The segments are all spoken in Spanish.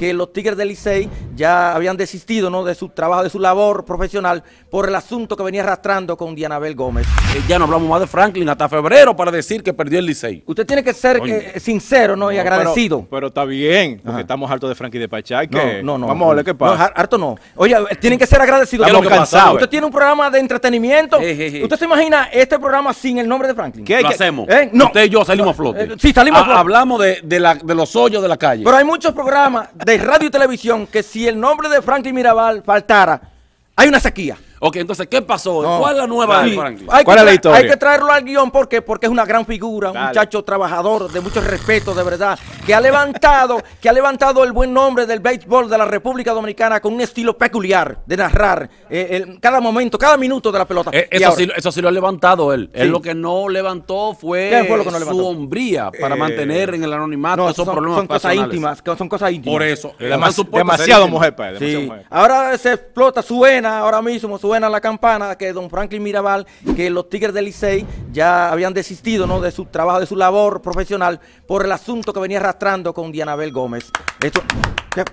que los Tigres del Licey ya habían desistido ¿no? de su trabajo, de su labor profesional por el asunto que venía arrastrando con Dianabel Gómez. Eh, ya no hablamos más de Franklin hasta febrero para decir que perdió el Licey. Usted tiene que ser eh, sincero ¿no? y agradecido. Pero, está bien, porque estamos hartos de Franklin de Pachay Que no, no, Vamos a ver qué pasa. harto no. Oye, tienen que ser agradecidos. Usted tiene un programa de entretenimiento. ¿Usted se imagina este programa sin el nombre de Franklin? ¿Qué hacemos? ¿Eh? No. Usted y yo salimos ah, a flote. sí, salimos a ah, flote. Hablamos de, de los hoyos de la calle. Pero hay muchos programas de radio y televisión que si el nombre de Franklin Mirabal faltara, hay una sequía. Ok, entonces, ¿qué pasó? ¿Cuál es la nueva Hay ¿Cuál historia? Hay que traerlo al guión porque, porque es una gran figura, un muchacho trabajador de mucho respeto, de verdad, que ha levantado, que ha levantado el buen nombre del béisbol de la República Dominicana con un estilo peculiar de narrar eh, cada momento, cada minuto de la pelota. Eh, eso, sí, lo ha levantado él. Él lo que no levantó fue, su hombría para eh, mantener en el anonimato no, son, cosas íntimas, son cosas íntimas. Por eso, demasiado, mujer, padre, pues, demasiado Ahora se explota, suena, ahora mismo suena a la campana que don Franklin Mirabal, que los Tigres del Licey ya habían desistido ¿no? de su trabajo, de su labor profesional por el asunto que venía arrastrando con Dianabel Gómez. Esto,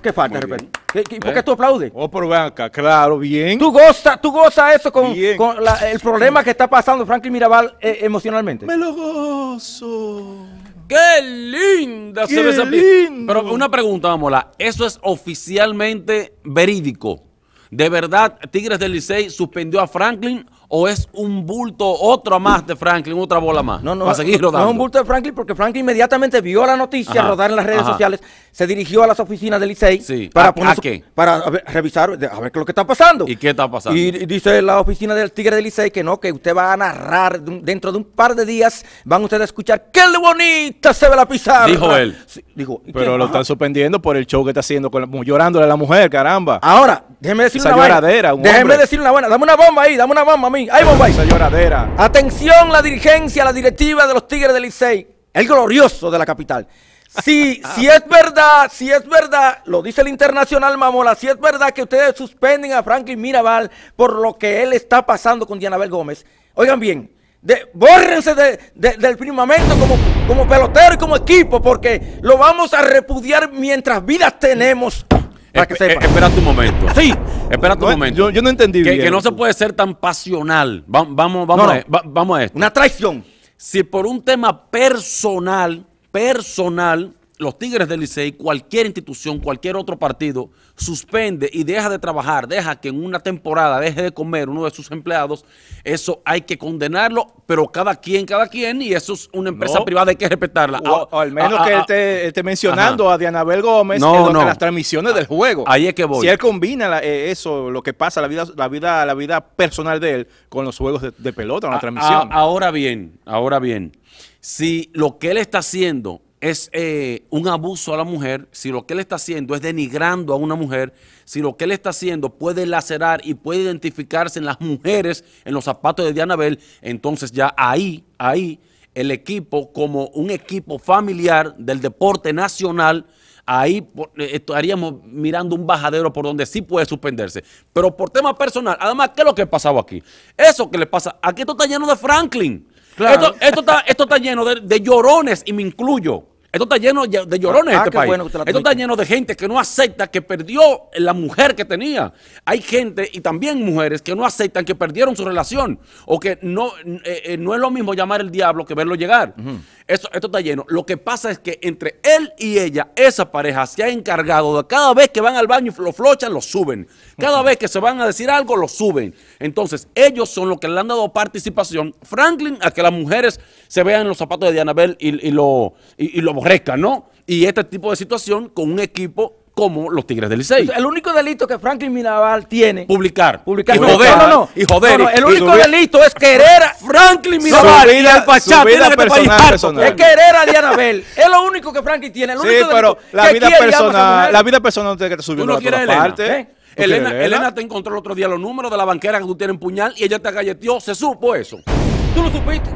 ¿qué, falta, ¿Por qué tú aplaudes? Oh, por banca, claro, bien. Tú gozas tú goza eso con, el problema que está pasando Franklin Mirabal eh, emocionalmente. Me lo gozo. ¡Qué linda! Qué Pero una pregunta, vamos la ¿Eso es oficialmente verídico? De verdad, Tigres del Licey suspendió a Franklin o es un bulto, otro más de Franklin, otra bola más? No, no. seguir No es un bulto de Franklin porque Franklin inmediatamente vio la noticia rodar en las redes sociales, se dirigió a las oficinas del Licey para, para revisar, a ver qué es lo que está pasando. ¿Y qué está pasando? Y, dice la oficina del Tigre del Licey que no, que usted va a narrar dentro de un par de días, van ustedes a escuchar qué bonita se ve la pizarra. Dijo él. Pero lo están suspendiendo por el show que está haciendo, con llorándole a la mujer, caramba. Ahora, déjeme decir una buena. déjeme decir una buena. Dame una bomba ahí, dame una bomba a mí. Ay, Atención la dirigencia, la directiva de los Tigres del Licey, el glorioso de la capital. Si, es verdad, si es verdad, lo dice el Internacional Mamola, si es verdad que ustedes suspenden a Franklin Mirabal por lo que él está pasando con Dianabel Gómez, oigan bien, bórrense del firmamento como, como pelotero y como equipo, porque lo vamos a repudiar mientras vidas tenemos. Eh, espera tu momento. Sí. Espera tu momento. Yo, no entendí que, bien. Que no se puede ser tan pasional. vamos, vamos, e, vamos a esto. Una traición. Si por un tema personal, personal, los Tigres del Licey, cualquier institución, cualquier otro partido, suspende y deja de trabajar, deja que en una temporada deje de comer uno de sus empleados, eso hay que condenarlo, pero cada quien, cada quien, y eso es una empresa privada, hay que respetarla. O, al menos que él esté, mencionando a Dianabel Gómez en las transmisiones del juego. Ahí es que voy. Si él combina eh, eso, lo que pasa, la vida, la vida, la vida personal de él con los juegos de, pelota, la transmisión. ahora bien, ahora bien, si lo que él está haciendo es eh, un abuso a la mujer, si lo que él está haciendo es denigrando a una mujer, si lo que él está haciendo puede lacerar y puede identificarse en las mujeres, en los zapatos de Diana Bell, entonces ya ahí, ahí, el equipo como un equipo familiar del deporte nacional, ahí eh, estaríamos mirando un bajadero por donde sí puede suspenderse. Pero por tema personal, además, ¿qué es lo que ha pasado aquí? Eso que le pasa, aquí esto está lleno de Franklin. Esto, está, esto está lleno de llorones y me incluyo. Esto está lleno de llorones ah, este país. Esto está lleno de gente que no acepta que perdió la mujer que tenía. Hay gente y también mujeres que no aceptan que perdieron su relación o que no, eh, eh, no es lo mismo llamar al diablo que verlo llegar. Esto, está lleno. Lo que pasa es que entre él y ella, esa pareja se ha encargado de cada vez que van al baño y lo flochan, lo suben. Cada vez que se van a decir algo, lo suben. Entonces, ellos son los que le han dado participación, Franklin, a que las mujeres se vean en los zapatos de Dianabel y, y, lo, y, lo ¿no? Y este tipo de situación con un equipo como los Tigres del Licey. El único delito que Franklin Mirabal tiene. Publicar. Publicar. Y joder. No, no, y joder. el único delito es querer a Franklin Mirabal vida, Vida personal, Es querer a Diana Bell. Es lo único que Franklin tiene. El único sí, pero la vida, personal, la vida personal. La te subió. Tú no quieres parte. ¿Eh? Elena, Elena, Elena te encontró el otro día los números de la banquera que tú tienes en puñal y ella te galleteó. Se supo eso. ¿Tú lo supiste?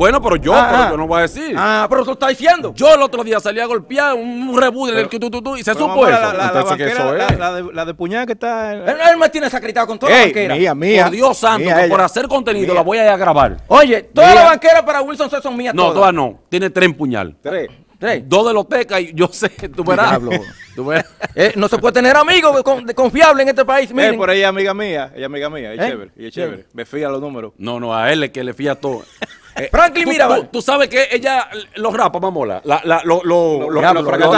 Bueno, pero yo, ah, pero ah. yo no voy a decir. Ah, pero tú estás diciendo. Yo el otro día salí a golpear un reboot en el que tú, tú, tú, y se supo eso. La, banquera, la, de, la de puñal que está. Él, él me tiene sacrificado con toda la banquera. Mía, mía. Por Dios santo, que por hacer contenido la voy a, ir a grabar. Oye, todas las banqueras para Wilson son mías. No, todas, no. Tiene tres puñal. Tres. Tres. Dos de los teca y yo sé, tú verás. ¿Tú verás? Eh, no se puede tener amigos confiable confiables en este país. Eh, miren. Eh, por ella amiga mía, ella amiga mía, es ¿Eh? chévere, es chévere. Me fía los números. No, no, a él es que le fía todo. Eh, Franklin mira Tú, sabes que ella los rapa, mamola. La, la, lo, lo, los, los Los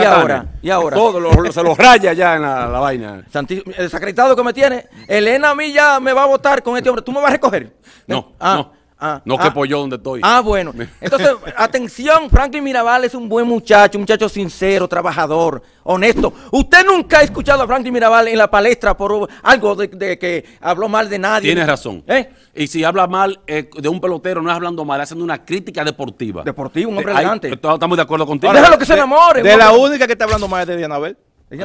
y ahora. Y ahora. Todo, se los raya ya en la, la vaina. el desacreditado que me tiene. Elena a mí ya me va a votar con este hombre. ¿Tú me vas a recoger? No. Ah, no. Ah, no ah, que yo donde estoy. Ah, bueno. Entonces, atención, Franklin Mirabal es un buen muchacho, un muchacho sincero, trabajador, honesto. Usted nunca ha escuchado a Franklin Mirabal en la palestra por algo de, que habló mal de nadie. tiene razón. ¿Eh? Y si habla mal eh, de un pelotero, no es hablando mal, haciendo una crítica deportiva. Deportiva, un hombre eh, elegante. Estamos de acuerdo contigo. Déjalo que se enamore. De, la única que está hablando mal es de Dianabel. Él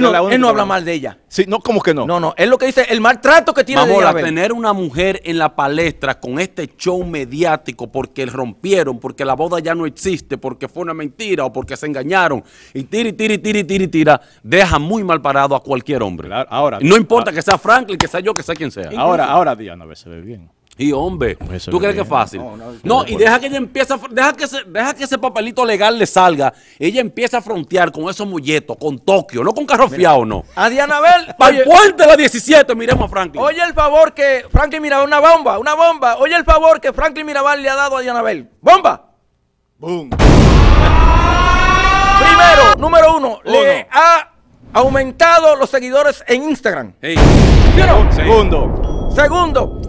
no, habla mal de ella. Sí, no, como que no? No, no, es lo que dice, el maltrato que tiene Vamos tener una mujer en la palestra con este show mediático porque rompieron, porque la boda ya no existe, porque fue una mentira o porque se engañaron, y tira, tiri, tira, tiri, tira, deja muy mal parado a cualquier hombre. ahora, no importa ah. que sea Franklin, que sea yo, que sea quien sea. Ahora, ahora Diana, a veces ve bien. Y hombre, pues ¿tú crees que es fácil? No, y deja que ella empiece, a, deja que, se, deja que ese papelito legal le salga. Ella empieza a frontear con esos mulletos, con Tokio, no con carro fiado, no. A Diana Bel. Para el puente la 17, miremos a Franklin. Oye el favor que Franklin Mirabal, una bomba, una bomba. Oye el favor que Franklin Mirabal le ha dado a Diana ¡Bomba! ¡Boom! Primero, número uno, oh, le ha aumentado los seguidores en Instagram. Segundo. Segundo,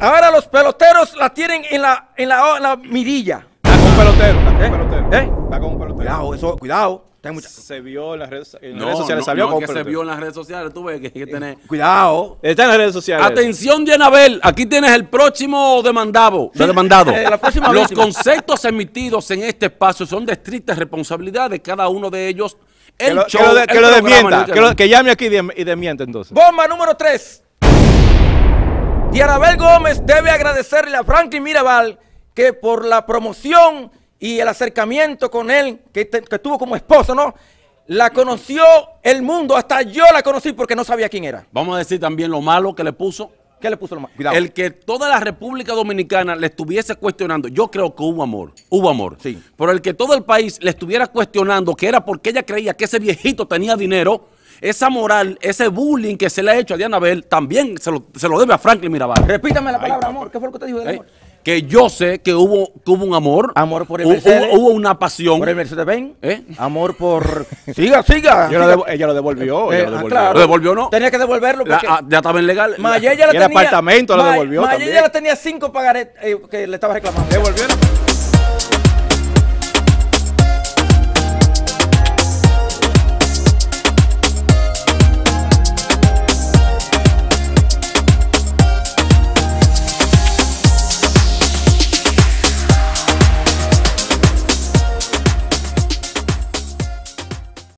Ahora los peloteros la tienen en la, en la, la mirilla. Está con un pelotero, está con un ¿Eh? pelotero. ¿Eh? un pelotero. Cuidado, eso, cuidado. Se vio en las redes, sociales. No, que se vio en las redes sociales. Tú ves que hay que tener. cuidado. Está en las redes sociales. Atención, Yanabel. Aquí tienes el próximo demandado. Sí, demandado. Eh, los conceptos emitidos en este espacio son de estricta responsabilidad de cada uno de ellos. que lo, show, que lo, que, llame aquí y, desmiente, entonces. Bomba número 3. Y Arabel Gómez debe agradecerle a Franklin Mirabal que por la promoción y el acercamiento con él, que, tuvo como esposo, ¿no? La conoció el mundo, hasta yo la conocí porque no sabía quién era. Vamos a decir también lo malo que le puso. ¿Qué le puso lo malo? El que toda la República Dominicana le estuviese cuestionando, yo creo que hubo amor, hubo amor. Sí. Pero el que todo el país le estuviera cuestionando que era porque ella creía que ese viejito tenía dinero, esa moral, ese bullying que se le ha hecho a Diana Bell, también se lo, se lo debe a Franklin Mirabal. Repítame la palabra amor. ¿Qué fue lo que te dijo de amor? Que yo sé que hubo, hubo un amor. Amor por el Hubo, una pasión. Por el Mercedes Benz. ¿Eh? Amor por... siga, siga. Ella, Lo devolvió. ella lo eh, ah, devolvió. ¿Lo devolvió no? Tenía que devolverlo porque... Ah, ya estaba en legal. tenía... el apartamento lo devolvió también. ya la tenía cinco pagarés eh, que le estaba reclamando. Devolvieron.